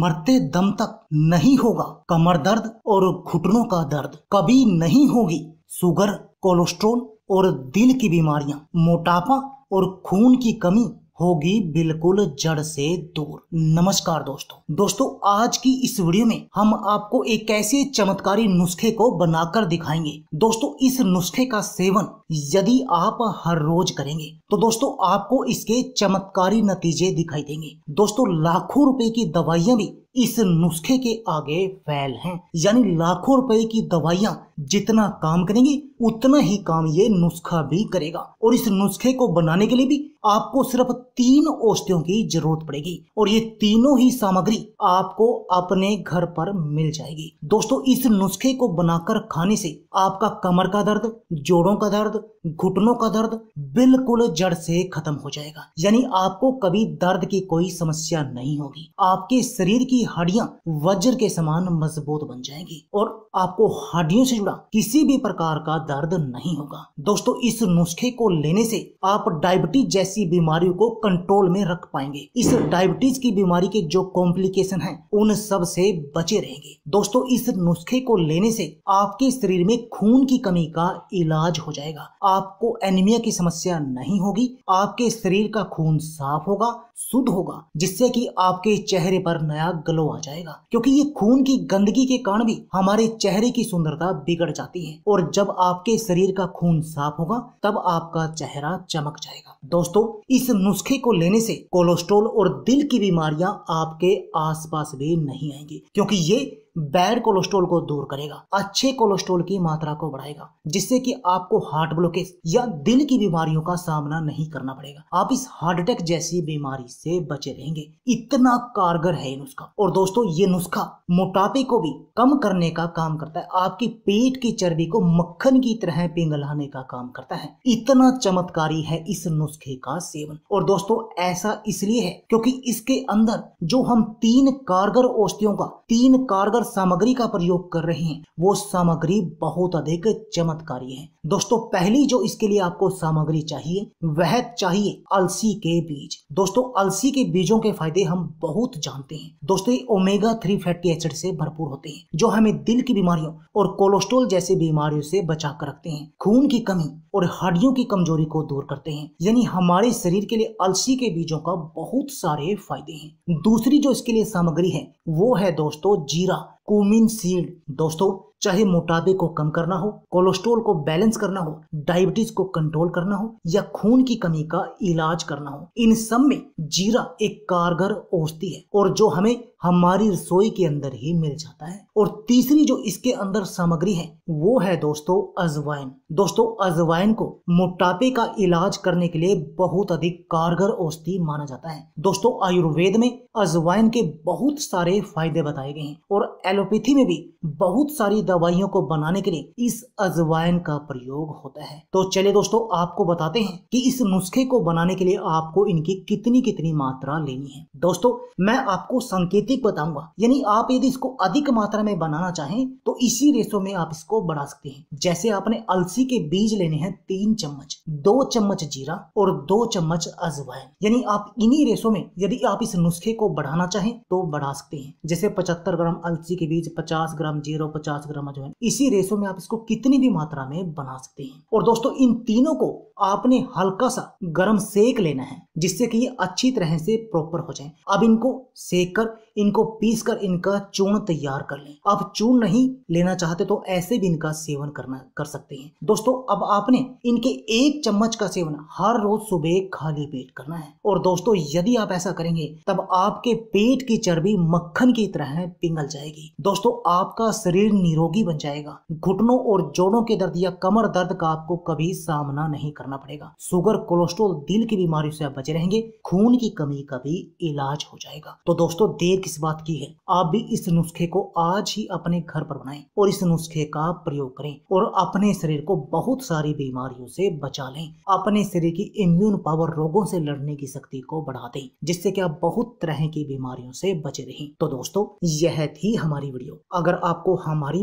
मरते दम तक नहीं होगा कमर दर्द और घुटनों का दर्द कभी नहीं होगी शुगर कोलेस्ट्रोल और दिल की बीमारियां मोटापा और खून की कमी होगी बिल्कुल जड़ से दूर नमस्कार दोस्तों दोस्तों आज की इस वीडियो में हम आपको एक ऐसे चमत्कारी नुस्खे को बनाकर दिखाएंगे दोस्तों इस नुस्खे का सेवन यदि आप हर रोज करेंगे तो दोस्तों आपको इसके चमत्कारी नतीजे दिखाई देंगे दोस्तों लाखों रुपए की दवाइयां भी इस नुस्खे के आगे फैल हैं यानी लाखों रुपए की दवाइयां जितना काम करेंगी उतना ही काम ये नुस्खा भी करेगा और इस नुस्खे को बनाने के लिए भी आपको सिर्फ तीन औषधियों की जरूरत पड़ेगी और ये तीनों ही सामग्री आपको अपने घर पर मिल जाएगी दोस्तों इस नुस्खे को बनाकर खाने से आपका कमर का दर्द जोड़ों का दर्द घुटनों का दर्द बिल्कुल जड़ से खत्म हो जाएगा यानी आपको कभी दर्द की कोई समस्या नहीं होगी आपके शरीर की हड्डियां वज्र के समान मजबूत बन जाएंगी और आपको हड्डियों से जुड़ा किसी भी प्रकार का दर्द नहीं होगा दोस्तों इस नुस्खे को लेने से आप डायबिटीज जैसी बीमारियों को कंट्रोल में रख पाएंगे इस डायबिटीज की बीमारी के जो कॉम्प्लिकेशन है उन सब से बचे रहेंगे दोस्तों इस नुस्खे को लेने से आपके शरीर में खून की कमी का इलाज हो जाएगा आपको एनीमिया की समस्या नहीं होगी आपके शरीर का खून साफ होगा शुद्ध होगा जिससे कि आपके चेहरे पर नया ग्लो आ जाएगा क्योंकि ये खून की गंदगी के कारण भी हमारे चेहरे की सुंदरता बिगड़ जाती है और जब आपके शरीर का खून साफ होगा तब आपका चेहरा चमक जाएगा दोस्तों इस नुस्खे मेथी को लेने से कोलेस्ट्रोल और दिल की बीमारियां आपके आसपास भी नहीं आएंगी क्योंकि ये बैड कोलेस्ट्रोल को दूर करेगा अच्छे कोलेस्ट्रोल की मात्रा को बढ़ाएगा जिससे कि आपको हार्ट ब्लॉकेज या दिल की बीमारियों का सामना नहीं करना पड़ेगा आप इस हार्ट अटैक जैसी बीमारी से बचे रहेंगे इतना कारगर है ये नुस्खा और दोस्तों ये नुस्खा मोटापे को भी कम करने का काम करता है आपकी पेट की चर्बी को मक्खन की तरह पिंगलाने का काम करता है इतना चमत्कारी है इस नुस्खे का सेवन और दोस्तों ऐसा इसलिए है क्योंकि इसके अंदर जो हम तीन कारगर औषधियों का तीन कारगर पर सामग्री का प्रयोग कर रहे हैं वो सामग्री बहुत अधिक चमत्कारी है दोस्तों पहली जो इसके लिए आपको सामग्री चाहिए वह चाहिए अलसी के बीज दोस्तों अलसी के बीजों के फायदे हम बहुत जानते हैं दोस्तों ओमेगा थ्री फैटी एसिड से भरपूर होते हैं जो हमें दिल की बीमारियों और कोलेस्ट्रोल जैसी बीमारियों से बचा कर रखते हैं खून की कमी और हड्डियों की कमजोरी को दूर करते हैं यानी हमारे शरीर के लिए अलसी के बीजों का बहुत सारे फायदे हैं दूसरी जो इसके लिए सामग्री है वो है दोस्तों जीरा कुमिन सीड दोस्तों चाहे मोटापे को कम करना हो कोलेस्ट्रोल को बैलेंस करना हो डायबिटीज को कंट्रोल करना हो या खून की कमी का इलाज करना हो इन सब में जीरा एक कारगर औषधि है और जो हमें हमारी रसोई के अंदर ही मिल जाता है और तीसरी जो इसके अंदर सामग्री है वो है दोस्तों अजवाइन दोस्तों अजवाइन को मोटापे का इलाज करने के लिए बहुत अधिक कारगर औषधि माना जाता है दोस्तों आयुर्वेद में अजवाइन के बहुत सारे फायदे बताए गए हैं और एलोपैथी में भी बहुत सारी दवाइयों को बनाने के लिए इस अजवाइन का प्रयोग होता है तो चलिए दोस्तों आपको बताते हैं कि इस नुस्खे को बनाने के लिए आपको इनकी कितनी कितनी मात्रा लेनी है दोस्तों मैं आपको संकेतिक बताऊंगा यानी आप यदि इसको अधिक मात्रा में बनाना चाहें तो इसी रेशो में आप इसको बढ़ा सकते हैं जैसे आपने अलसी के बीज लेने हैं तीन चम्मच दो चम्मच जीरा और दो चम्मच अजवाइन यानी आप इन्हीं रेशो में यदि आप इस नुस्खे को बढ़ाना चाहें तो बढ़ा सकते हैं जैसे पचहत्तर ग्राम अलसी के बीज पचास ग्राम जीरो पचास ग्राम मात्रा जो है इसी रेशो में आप इसको कितनी भी मात्रा में बना सकते हैं और दोस्तों इन तीनों को आपने हल्का सा गर्म सेक लेना है जिससे कि ये अच्छी तरह से प्रॉपर हो जाए अब इनको सेक कर इनको पीस कर इनका चूर्ण तैयार कर लें आप चूर्ण नहीं लेना चाहते तो ऐसे भी इनका सेवन करना कर सकते हैं दोस्तों अब आपने इनके एक चम्मच का सेवन हर रोज सुबह खाली पेट करना है और दोस्तों यदि आप ऐसा करेंगे तब आपके पेट की चर्बी मक्खन की तरह पिघल जाएगी दोस्तों आपका शरीर निरोग निरोगी बन जाएगा घुटनों और जोड़ों के दर्द या कमर दर्द का आपको कभी सामना नहीं करना पड़ेगा शुगर कोलेस्ट्रोल दिल की बीमारियों से आप बचे रहेंगे खून की कमी का भी इलाज हो जाएगा तो दोस्तों देर किस बात की है आप भी इस नुस्खे को आज ही अपने घर पर बनाएं और इस नुस्खे का प्रयोग करें और अपने शरीर को बहुत सारी बीमारियों से बचा लें अपने शरीर की इम्यून पावर रोगों से लड़ने की शक्ति को बढ़ा दें जिससे कि आप बहुत तरह की बीमारियों से बचे रहें तो दोस्तों यह थी हमारी वीडियो अगर आपको हमारी